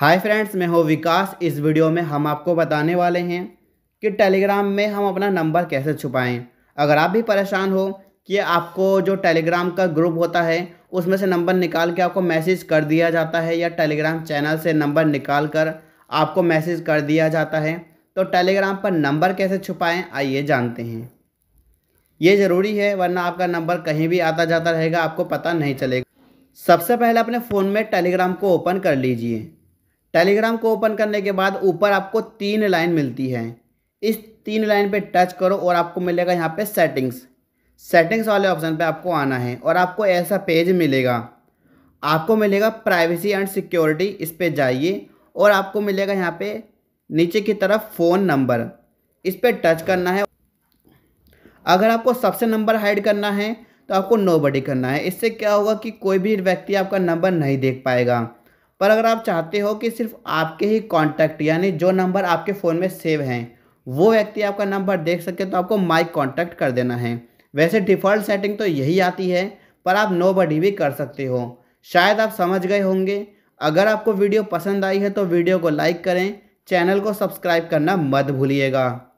hi friends मैं हूँ विकास इस वीडियो में हम आपको बताने वाले हैं कि टेलीग्राम में हम अपना नंबर कैसे छुपाएं अगर आप भी परेशान हो कि आपको जो टेलीग्राम का ग्रुप होता है उसमें से नंबर निकाल के आपको मैसेज कर दिया जाता है या टेलीग्राम चैनल से नंबर निकाल कर आपको मैसेज कर दिया जाता है तो टेलीग्राम पर नंबर कैसे छुपाएँ आइए जानते हैं ये ज़रूरी है वरना आपका नंबर कहीं भी आता जाता रहेगा आपको पता नहीं चलेगा सबसे पहले अपने फ़ोन में टेलीग्राम को ओपन कर लीजिए टेलीग्राम को ओपन करने के बाद ऊपर आपको तीन लाइन मिलती है इस तीन लाइन पे टच करो और आपको मिलेगा यहाँ पे सेटिंग्स सेटिंग्स वाले ऑप्शन पे आपको आना है और आपको ऐसा पेज मिलेगा आपको मिलेगा प्राइवेसी एंड सिक्योरिटी इस पर जाइए और आपको मिलेगा यहाँ पे नीचे की तरफ फ़ोन नंबर इस पर टच करना है अगर आपको सबसे नंबर हाइड करना है तो आपको नो बडी करना है इससे क्या होगा कि कोई भी व्यक्ति आपका नंबर नहीं देख पाएगा पर अगर आप चाहते हो कि सिर्फ आपके ही कॉन्टैक्ट यानी जो नंबर आपके फ़ोन में सेव हैं वो व्यक्ति आपका नंबर देख सके तो आपको माई कॉन्टैक्ट कर देना है वैसे डिफ़ॉल्ट सेटिंग तो यही आती है पर आप नो बडी भी कर सकते हो शायद आप समझ गए होंगे अगर आपको वीडियो पसंद आई है तो वीडियो को लाइक करें चैनल को सब्सक्राइब करना मत भूलिएगा